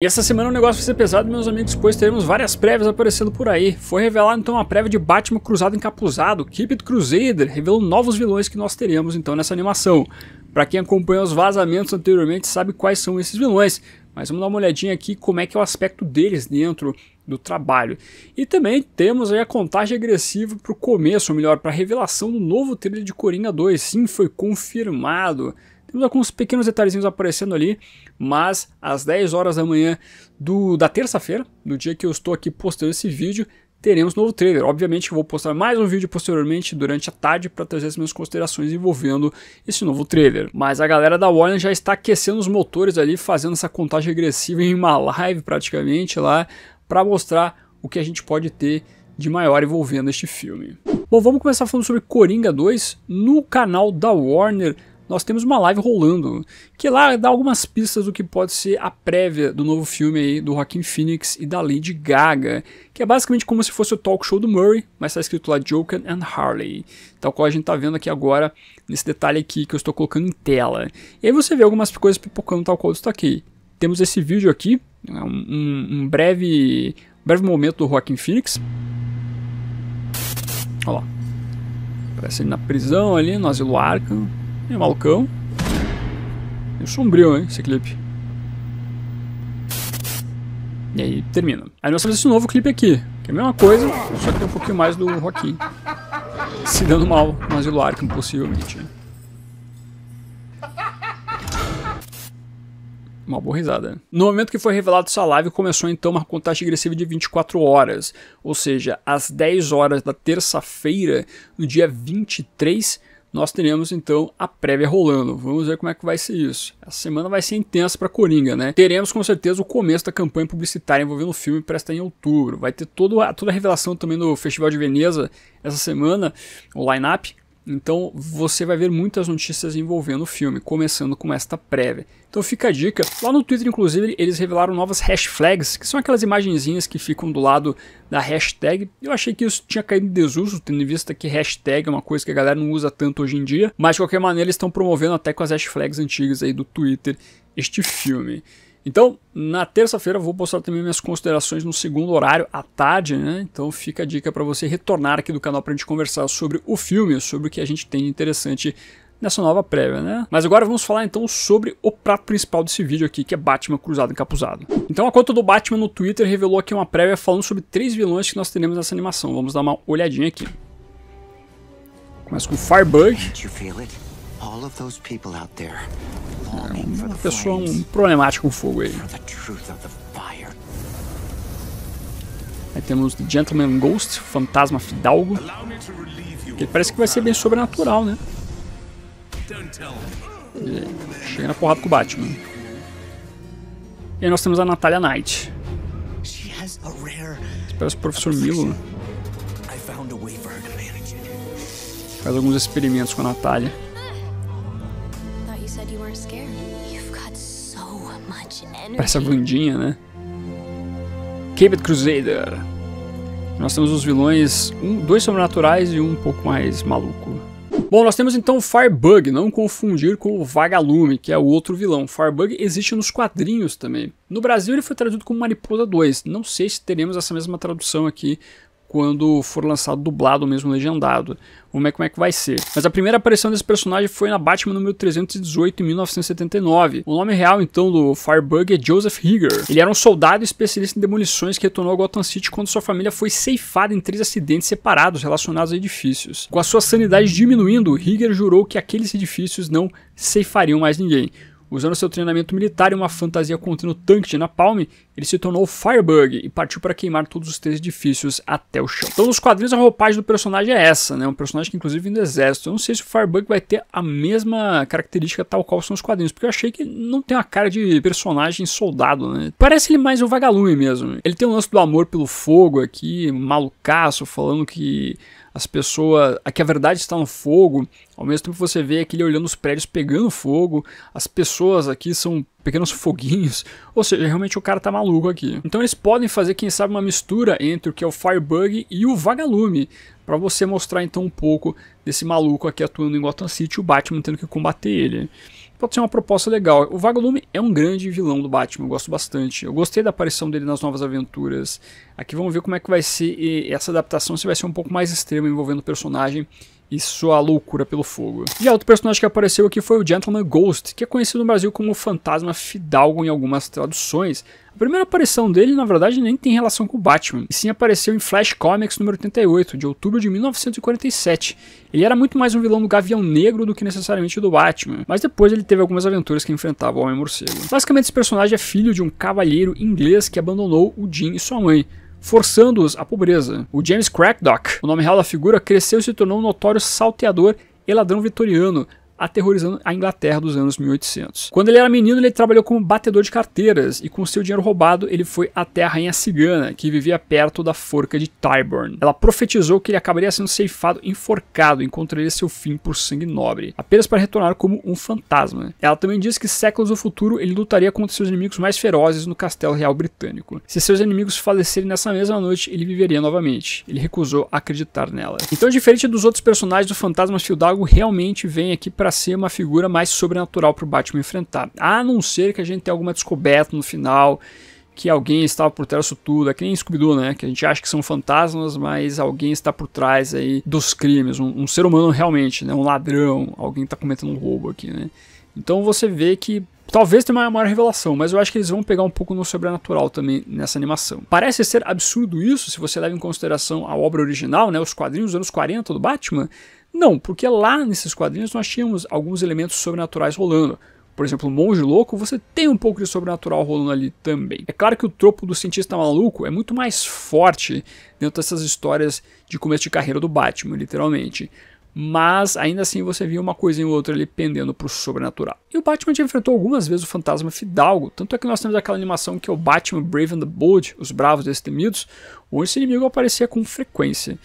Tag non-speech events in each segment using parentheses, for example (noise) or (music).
E essa semana o é negócio vai ser pesado, meus amigos, pois teremos várias prévias aparecendo por aí. Foi revelada então a prévia de Batman Cruzado Encapuzado, Keep It Crusader, revelou novos vilões que nós teremos então nessa animação. Para quem acompanhou os vazamentos anteriormente sabe quais são esses vilões, mas vamos dar uma olhadinha aqui como é que é o aspecto deles dentro do trabalho. E também temos aí a contagem agressiva para o começo, ou melhor, para a revelação do novo trailer de Coringa 2. Sim, foi confirmado. Temos alguns pequenos detalhezinhos aparecendo ali, mas às 10 horas da manhã do, da terça-feira, no dia que eu estou aqui postando esse vídeo, teremos novo trailer. Obviamente eu vou postar mais um vídeo posteriormente durante a tarde para trazer as minhas considerações envolvendo esse novo trailer. Mas a galera da Warner já está aquecendo os motores ali, fazendo essa contagem regressiva em uma live praticamente lá, para mostrar o que a gente pode ter de maior envolvendo este filme. Bom, vamos começar falando sobre Coringa 2 no canal da Warner nós temos uma live rolando, que lá dá algumas pistas do que pode ser a prévia do novo filme aí do Joaquin Phoenix e da Lady Gaga, que é basicamente como se fosse o talk show do Murray, mas está escrito lá Joker and Harley, tal qual a gente está vendo aqui agora nesse detalhe aqui que eu estou colocando em tela. E aí você vê algumas coisas pipocando tal qual está aqui Temos esse vídeo aqui, né, um, um breve, breve momento do Joaquin Phoenix. Olha lá. Parece ele na prisão ali, no asilo Arkham. E malucão. E sombrio, hein, esse clipe. E aí termina. Aí nós temos esse novo clipe aqui, que é a mesma coisa, só que tem um pouquinho mais do Joaquim. Se dando mal no asilo Arkham, possivelmente. Né? Uma boa risada. Né? No momento que foi revelado essa live, começou então uma contagem regressiva de 24 horas, ou seja, às 10 horas da terça-feira, no dia 23 nós teremos então a prévia rolando. Vamos ver como é que vai ser isso. A semana vai ser intensa para Coringa, né? Teremos com certeza o começo da campanha publicitária envolvendo o filme para estar em outubro. Vai ter toda a, toda a revelação também no Festival de Veneza essa semana, o line-up. Então você vai ver muitas notícias envolvendo o filme, começando com esta prévia. Então fica a dica. Lá no Twitter, inclusive, eles revelaram novas hashtags, que são aquelas imagenzinhas que ficam do lado da hashtag. Eu achei que isso tinha caído em desuso, tendo em vista que hashtag é uma coisa que a galera não usa tanto hoje em dia. Mas de qualquer maneira, eles estão promovendo até com as hashtags antigas aí do Twitter este filme. Então, na terça-feira eu vou postar também minhas considerações no segundo horário à tarde, né? Então fica a dica para você retornar aqui do canal para a gente conversar sobre o filme, sobre o que a gente tem interessante nessa nova prévia, né? Mas agora vamos falar então sobre o prato principal desse vídeo aqui, que é Batman Cruzado Encapuzado. Então a conta do Batman no Twitter revelou aqui uma prévia falando sobre três vilões que nós teremos nessa animação. Vamos dar uma olhadinha aqui. Começa com Firebug uma pessoa é um problemático com fogo aí. Aí temos The Gentleman Ghost, Fantasma Fidalgo. Que parece que vai ser bem sobrenatural, né? chega na porrada com o Batman. E aí nós temos a Natalia Knight. Parece o Professor Milo. Né? Faz alguns experimentos com a Natália. para essa bandinha, né? Caped Crusader. Nós temos os vilões, um, dois sobrenaturais e um, um pouco mais maluco. Bom, nós temos então o Firebug, não confundir com o Vagalume, que é o outro vilão. O Firebug existe nos quadrinhos também. No Brasil ele foi traduzido como Mariposa 2. Não sei se teremos essa mesma tradução aqui quando for lançado dublado ou mesmo legendado. Vamos ver como é que vai ser. Mas a primeira aparição desse personagem foi na Batman número 318 em 1979. O nome real então do Firebug é Joseph Higger. Ele era um soldado especialista em demolições que retornou a Gotham City quando sua família foi ceifada em três acidentes separados relacionados a edifícios. Com a sua sanidade diminuindo, Higger jurou que aqueles edifícios não ceifariam mais ninguém. Usando seu treinamento militar e uma fantasia contendo tanque de napalm, ele se tornou Firebug e partiu para queimar todos os três edifícios até o chão. Então nos quadrinhos a roupagem do personagem é essa, né? Um personagem que inclusive vem do exército. Eu não sei se o Firebug vai ter a mesma característica tal qual são os quadrinhos, porque eu achei que não tem uma cara de personagem soldado, né? Parece ele mais um vagalume mesmo. Ele tem um lance do amor pelo fogo aqui, malucaço, falando que as pessoas. Aqui a verdade está no fogo. Ao mesmo tempo que você vê aquele olhando os prédios pegando fogo. As pessoas aqui são pequenos foguinhos. (laughs) Ou seja, realmente o cara tá maluco aqui. Então eles podem fazer, quem sabe, uma mistura entre o que é o Firebug e o Vagalume. para você mostrar então um pouco desse maluco aqui atuando em Gotham City o Batman tendo que combater ele pode ser uma proposta legal. O Vagalume é um grande vilão do Batman, eu gosto bastante. Eu gostei da aparição dele nas novas aventuras. Aqui vamos ver como é que vai ser essa adaptação, se vai ser um pouco mais extrema envolvendo o personagem e sua loucura pelo fogo. E outro personagem que apareceu aqui foi o Gentleman Ghost, que é conhecido no Brasil como Fantasma Fidalgo em algumas traduções. A primeira aparição dele, na verdade, nem tem relação com o Batman, e sim apareceu em Flash Comics número 88, de outubro de 1947. Ele era muito mais um vilão do Gavião Negro do que necessariamente do Batman, mas depois ele teve algumas aventuras que enfrentava o Homem-Morcego. Basicamente, esse personagem é filho de um cavalheiro inglês que abandonou o Jim e sua mãe, forçando-os à pobreza. O James Crackdock, o nome real da figura, cresceu e se tornou um notório salteador e ladrão vitoriano, aterrorizando a Inglaterra dos anos 1800. Quando ele era menino, ele trabalhou como batedor de carteiras e com seu dinheiro roubado, ele foi até a rainha cigana, que vivia perto da forca de Tyburn. Ela profetizou que ele acabaria sendo ceifado enforcado, encontraria seu fim por sangue nobre, apenas para retornar como um fantasma. Ela também disse que séculos no futuro ele lutaria contra seus inimigos mais ferozes no castelo real britânico. Se seus inimigos falecerem nessa mesma noite, ele viveria novamente. Ele recusou acreditar nela. Então, diferente dos outros personagens, o fantasma Fildago realmente vem aqui para para ser uma figura mais sobrenatural para o Batman enfrentar. A não ser que a gente tenha alguma descoberta no final, que alguém estava por trás disso tudo, é que nem Scooby-Doo, né? Que a gente acha que são fantasmas, mas alguém está por trás aí dos crimes, um, um ser humano realmente, né? Um ladrão, alguém está cometendo um roubo aqui, né? Então você vê que Talvez tenha uma maior revelação, mas eu acho que eles vão pegar um pouco no sobrenatural também nessa animação. Parece ser absurdo isso se você leva em consideração a obra original, né, os quadrinhos dos anos 40 do Batman. Não, porque lá nesses quadrinhos nós tínhamos alguns elementos sobrenaturais rolando. Por exemplo, Monge Louco, você tem um pouco de sobrenatural rolando ali também. É claro que o tropo do cientista maluco é muito mais forte dentro dessas histórias de começo de carreira do Batman, literalmente mas ainda assim você via uma coisa em outra ali pendendo pro sobrenatural. E o Batman já enfrentou algumas vezes o fantasma Fidalgo, tanto é que nós temos aquela animação que é o Batman Brave and the Bold, Os Bravos Destemidos, onde esse inimigo aparecia com frequência.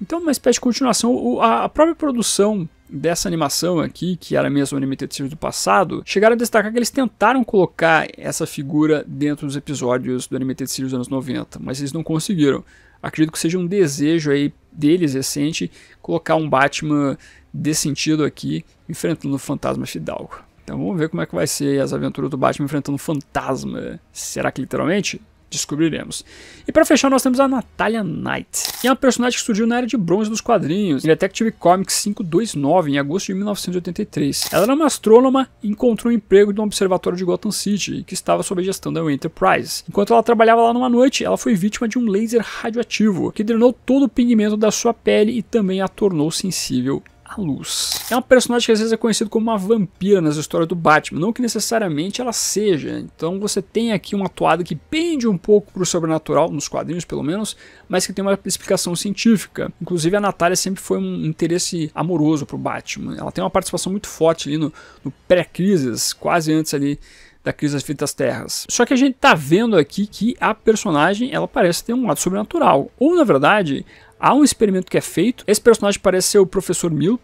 Então, é uma espécie de continuação, a própria produção dessa animação aqui, que era mesmo o Animated Series do passado, chegaram a destacar que eles tentaram colocar essa figura dentro dos episódios do Animated Series dos anos 90, mas eles não conseguiram acredito que seja um desejo aí deles recente colocar um Batman desse sentido aqui enfrentando o fantasma Fidalgo. Então vamos ver como é que vai ser as aventuras do Batman enfrentando o fantasma. Será que literalmente? descobriremos. E para fechar, nós temos a Natalia Knight, que é uma personagem que surgiu na era de bronze dos quadrinhos, em Detective Comics 529, em agosto de 1983. Ela era uma astrônoma e encontrou um emprego no observatório de Gotham City, que estava sob a gestão da Enterprise. Enquanto ela trabalhava lá numa noite, ela foi vítima de um laser radioativo, que drenou todo o pigmento da sua pele e também a tornou sensível a luz. É uma personagem que às vezes é conhecida como uma vampira nas histórias do Batman, não que necessariamente ela seja. Então você tem aqui uma toada que pende um pouco para o sobrenatural, nos quadrinhos pelo menos, mas que tem uma explicação científica. Inclusive a Natália sempre foi um interesse amoroso para o Batman. Ela tem uma participação muito forte ali no, no pré-crises, quase antes ali da crise das fitas terras. Só que a gente tá vendo aqui que a personagem ela parece ter um lado sobrenatural, ou na verdade Há um experimento que é feito. Esse personagem parece ser o professor Mil,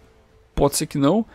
pode ser que não.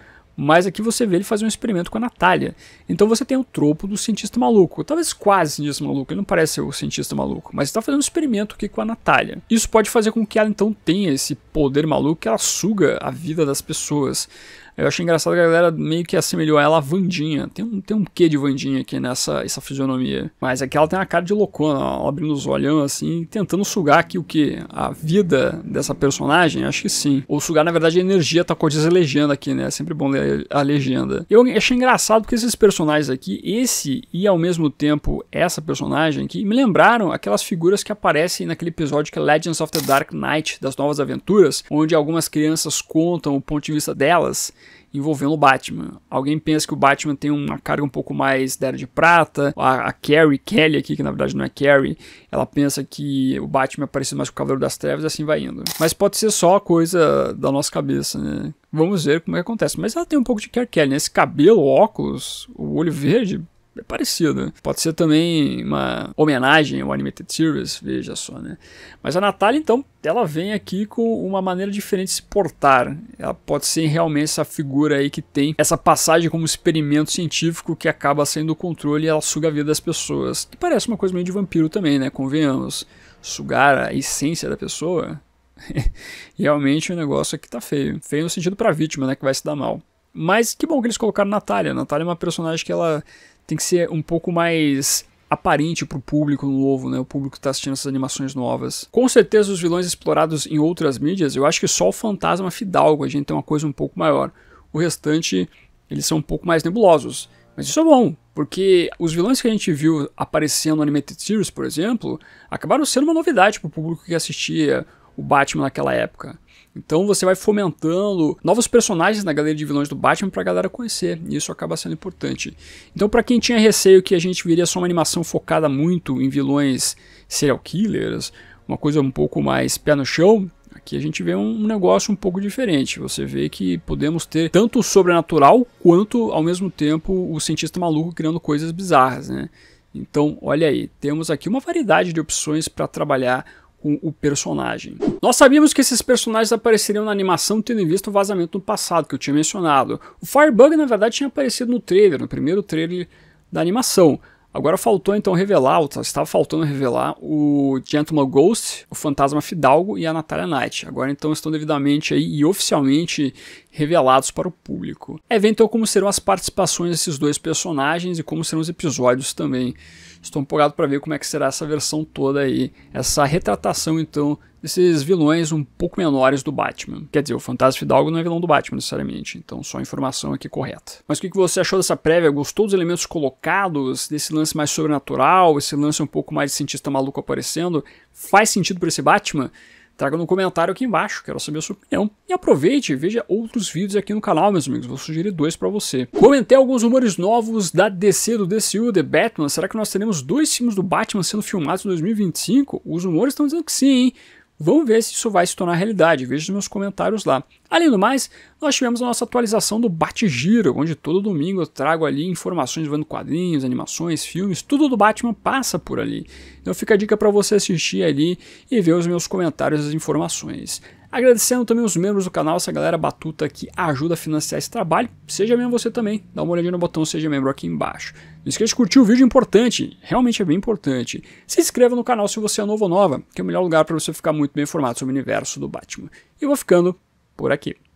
Mas aqui você vê ele fazer um experimento com a Natália. Então você tem o tropo do cientista maluco. Talvez quase cientista maluco, ele não parece ser o cientista maluco, mas está fazendo um experimento aqui com a Natália. Isso pode fazer com que ela então tenha esse poder maluco que ela suga a vida das pessoas. Eu achei engraçado que a galera meio que assemelhou ela à Vandinha. Tem um, tem um quê de Vandinha aqui nessa essa fisionomia. Mas aqui é ela tem uma cara de loucona, ela abrindo os olhão assim, tentando sugar aqui o que? A vida dessa personagem? Acho que sim. Ou sugar, na verdade, é a energia, tá com a legenda aqui, né? É sempre bom ler a legenda. Eu achei engraçado porque esses personagens aqui, esse e ao mesmo tempo essa personagem aqui, me lembraram aquelas figuras que aparecem naquele episódio que é Legends of the Dark Knight, das Novas Aventuras, onde algumas crianças contam o ponto de vista delas envolvendo o Batman. Alguém pensa que o Batman tem uma carga um pouco mais da Era de Prata, a, a Carrie Kelly aqui, que na verdade não é Carrie, ela pensa que o Batman é parecido mais com o Cavaleiro das Trevas e assim vai indo. Mas pode ser só coisa da nossa cabeça, né? Vamos ver como é que acontece. Mas ela tem um pouco de Carrie Kelly, né? Esse cabelo, óculos, o olho verde, é parecido, né? Pode ser também uma homenagem ao Animated Series, veja só, né? Mas a Natália, então, ela vem aqui com uma maneira diferente de se portar. Ela pode ser realmente essa figura aí que tem essa passagem como experimento científico que acaba sendo o controle e ela suga a vida das pessoas. Que parece uma coisa meio de vampiro também, né? Convenhamos. Sugar a essência da pessoa. (laughs) realmente o negócio aqui tá feio. Feio no sentido pra vítima, né? Que vai se dar mal. Mas que bom que eles colocaram Natália. Natália é uma personagem que ela tem que ser um pouco mais aparente para o público novo, né? O público que está assistindo essas animações novas. Com certeza os vilões explorados em outras mídias, eu acho que só o Fantasma Fidalgo a gente tem uma coisa um pouco maior. O restante, eles são um pouco mais nebulosos. Mas isso é bom, porque os vilões que a gente viu aparecendo no Animated Series, por exemplo, acabaram sendo uma novidade para o público que assistia o Batman naquela época. Então você vai fomentando novos personagens na galeria de vilões do Batman para a galera conhecer, e isso acaba sendo importante. Então para quem tinha receio que a gente viria só uma animação focada muito em vilões serial killers, uma coisa um pouco mais pé no chão, Aqui a gente vê um negócio um pouco diferente. Você vê que podemos ter tanto o sobrenatural quanto, ao mesmo tempo, o cientista maluco criando coisas bizarras, né? Então, olha aí, temos aqui uma variedade de opções para trabalhar com o personagem. Nós sabíamos que esses personagens apareceriam na animação tendo em vista o vazamento no passado que eu tinha mencionado. O Firebug na verdade tinha aparecido no trailer, no primeiro trailer da animação. Agora faltou então revelar, estava faltando revelar o Gentleman Ghost, o Fantasma Fidalgo e a Natalia Knight. Agora então estão devidamente aí e oficialmente revelados para o público. É ver então como serão as participações desses dois personagens e como serão os episódios também. Estou empolgado para ver como é que será essa versão toda aí, essa retratação então desses vilões um pouco menores do Batman. Quer dizer, o Fantasma Fidalgo não é vilão do Batman necessariamente, então só a informação aqui correta. Mas o que você achou dessa prévia? Gostou dos elementos colocados, desse lance mais sobrenatural, esse lance um pouco mais de cientista maluco aparecendo? Faz sentido para esse Batman? Traga no comentário aqui embaixo, quero saber a sua opinião. E aproveite e veja outros vídeos aqui no canal, meus amigos, vou sugerir dois para você. Comentei alguns rumores novos da DC do DCU, The Batman. Será que nós teremos dois filmes do Batman sendo filmados em 2025? Os rumores estão dizendo que sim, hein? Vamos ver se isso vai se tornar realidade. Veja os meus comentários lá. Além do mais, nós tivemos a nossa atualização do Batgiro, onde todo domingo eu trago ali informações vendo quadrinhos, animações, filmes, tudo do Batman passa por ali. Então fica a dica para você assistir ali e ver os meus comentários e as informações. Agradecendo também os membros do canal, essa galera batuta que ajuda a financiar esse trabalho. Seja membro você também, dá uma olhadinha no botão Seja Membro aqui embaixo. Não esqueça de curtir o vídeo, é importante, realmente é bem importante. Se inscreva no canal se você é novo ou nova, que é o melhor lugar para você ficar muito bem informado sobre o universo do Batman. E vou ficando por aqui.